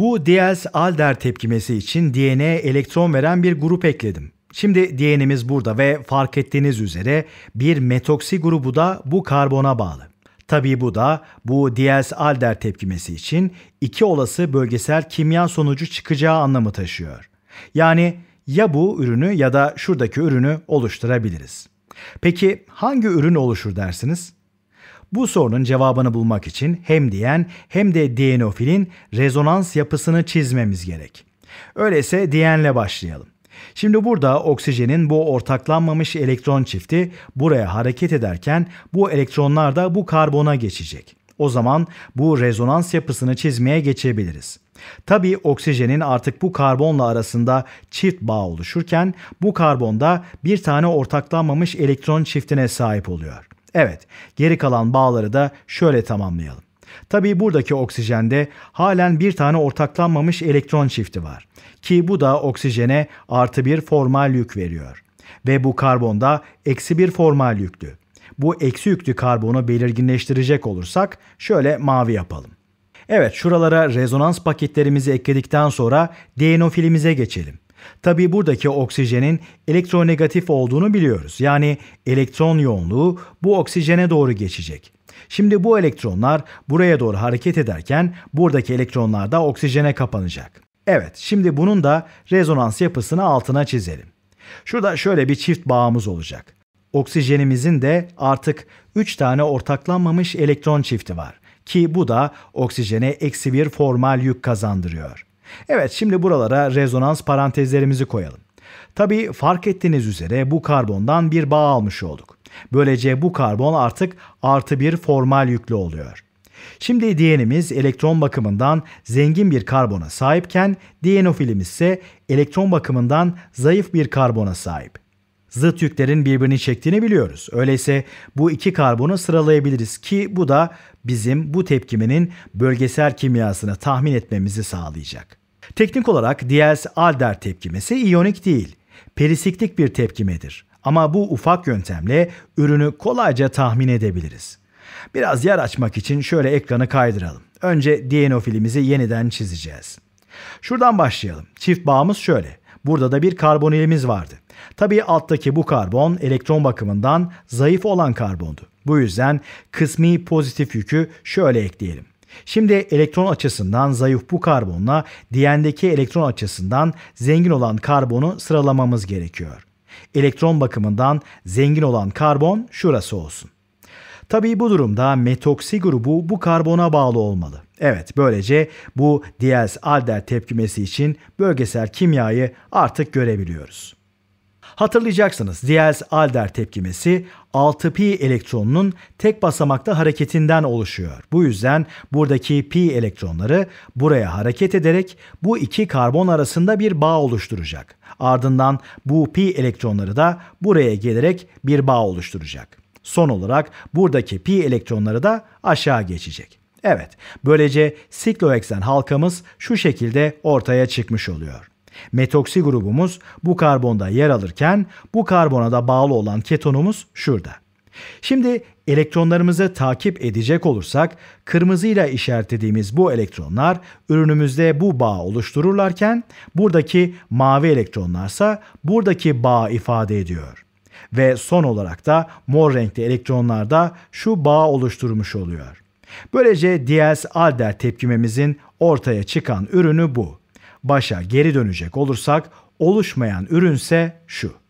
Bu Diels-Alder tepkimesi için DNA elektron veren bir grup ekledim. Şimdi DNA'miz burada ve fark ettiğiniz üzere bir metoksi grubu da bu karbona bağlı. Tabii bu da bu Diels-Alder tepkimesi için iki olası bölgesel kimya sonucu çıkacağı anlamı taşıyor. Yani ya bu ürünü ya da şuradaki ürünü oluşturabiliriz. Peki hangi ürün oluşur dersiniz? Bu sorunun cevabını bulmak için hem diyen hem de diyenofilin rezonans yapısını çizmemiz gerek. Öyleyse diyenle başlayalım. Şimdi burada oksijenin bu ortaklanmamış elektron çifti buraya hareket ederken bu elektronlar da bu karbona geçecek. O zaman bu rezonans yapısını çizmeye geçebiliriz. Tabi oksijenin artık bu karbonla arasında çift bağ oluşurken bu karbonda bir tane ortaklanmamış elektron çiftine sahip oluyor. Evet, geri kalan bağları da şöyle tamamlayalım. Tabii buradaki oksijende halen bir tane ortaklanmamış elektron çifti var. Ki bu da oksijene artı bir formal yük veriyor. Ve bu karbonda eksi bir formal yüklü. Bu eksi yüklü karbonu belirginleştirecek olursak şöyle mavi yapalım. Evet şuralara rezonans paketlerimizi ekledikten sonra dienofilimize geçelim. Tabi buradaki oksijenin elektronegatif olduğunu biliyoruz. Yani elektron yoğunluğu bu oksijene doğru geçecek. Şimdi bu elektronlar buraya doğru hareket ederken buradaki elektronlar da oksijene kapanacak. Evet, şimdi bunun da rezonans yapısını altına çizelim. Şurada şöyle bir çift bağımız olacak. Oksijenimizin de artık 3 tane ortaklanmamış elektron çifti var ki bu da oksijene eksi bir formal yük kazandırıyor. Evet şimdi buralara rezonans parantezlerimizi koyalım. Tabi fark ettiğiniz üzere bu karbondan bir bağ almış olduk. Böylece bu karbon artık artı bir formal yüklü oluyor. Şimdi diyenimiz elektron bakımından zengin bir karbona sahipken dienofilimiz ise elektron bakımından zayıf bir karbona sahip. Zıt yüklerin birbirini çektiğini biliyoruz. Öyleyse bu iki karbonu sıralayabiliriz ki bu da bizim bu tepkiminin bölgesel kimyasını tahmin etmemizi sağlayacak. Teknik olarak Diels-Alder tepkimesi iyonik değil, perisiklik bir tepkimedir. Ama bu ufak yöntemle ürünü kolayca tahmin edebiliriz. Biraz yer açmak için şöyle ekranı kaydıralım. Önce dienofilimizi yeniden çizeceğiz. Şuradan başlayalım. Çift bağımız şöyle. Burada da bir karbonilimiz vardı. Tabii alttaki bu karbon elektron bakımından zayıf olan karbondu. Bu yüzden kısmi pozitif yükü şöyle ekleyelim. Şimdi elektron açısından zayıf bu karbonla diyendeki elektron açısından zengin olan karbonu sıralamamız gerekiyor. Elektron bakımından zengin olan karbon şurası olsun. Tabii bu durumda metoksi grubu bu karbona bağlı olmalı. Evet böylece bu Diels-Alder tepkimesi için bölgesel kimyayı artık görebiliyoruz. Hatırlayacaksınız Diels-Alder tepkimesi 6pi elektronunun tek basamakta hareketinden oluşuyor. Bu yüzden buradaki pi elektronları buraya hareket ederek bu iki karbon arasında bir bağ oluşturacak. Ardından bu pi elektronları da buraya gelerek bir bağ oluşturacak. Son olarak buradaki pi elektronları da aşağı geçecek. Evet, böylece sikloheksen halkamız şu şekilde ortaya çıkmış oluyor. Metoksi grubumuz bu karbonda yer alırken bu karbona da bağlı olan ketonumuz şurada. Şimdi elektronlarımızı takip edecek olursak kırmızıyla işaretlediğimiz bu elektronlar ürünümüzde bu bağ oluştururlarken buradaki mavi elektronlarsa buradaki bağ ifade ediyor. Ve son olarak da mor renkli elektronlar da şu bağ oluşturmuş oluyor. Böylece Diels-Alder tepkimemizin ortaya çıkan ürünü bu. Başa geri dönecek olursak oluşmayan ürünse şu.